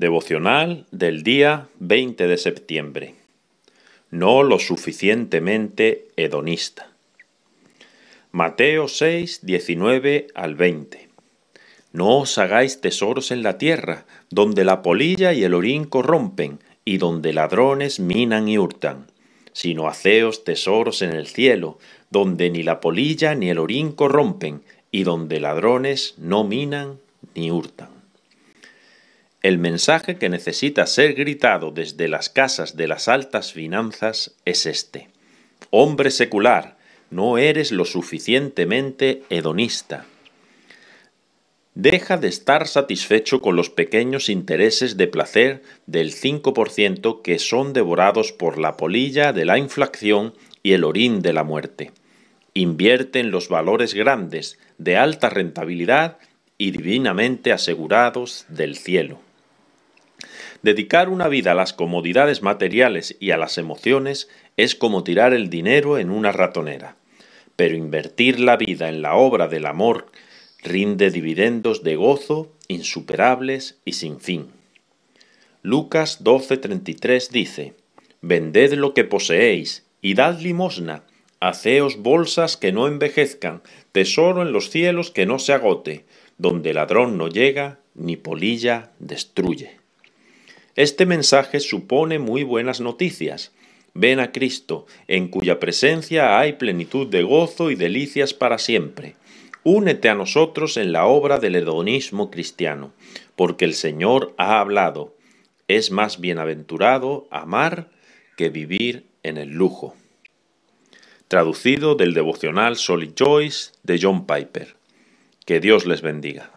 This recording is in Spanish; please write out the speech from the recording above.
Devocional del día 20 de septiembre. No lo suficientemente hedonista. Mateo 6, 19 al 20. No os hagáis tesoros en la tierra, donde la polilla y el orín corrompen, y donde ladrones minan y hurtan, sino haceos tesoros en el cielo, donde ni la polilla ni el orín corrompen, y donde ladrones no minan ni hurtan. El mensaje que necesita ser gritado desde las casas de las altas finanzas es este. Hombre secular, no eres lo suficientemente hedonista. Deja de estar satisfecho con los pequeños intereses de placer del 5% que son devorados por la polilla de la inflación y el orín de la muerte. Invierte en los valores grandes, de alta rentabilidad y divinamente asegurados del cielo. Dedicar una vida a las comodidades materiales y a las emociones es como tirar el dinero en una ratonera, pero invertir la vida en la obra del amor rinde dividendos de gozo insuperables y sin fin. Lucas 12:33 dice, Vended lo que poseéis y dad limosna, haceos bolsas que no envejezcan, tesoro en los cielos que no se agote, donde ladrón no llega ni polilla destruye. Este mensaje supone muy buenas noticias. Ven a Cristo, en cuya presencia hay plenitud de gozo y delicias para siempre. Únete a nosotros en la obra del hedonismo cristiano, porque el Señor ha hablado. Es más bienaventurado amar que vivir en el lujo. Traducido del devocional Solid Joyce de John Piper. Que Dios les bendiga.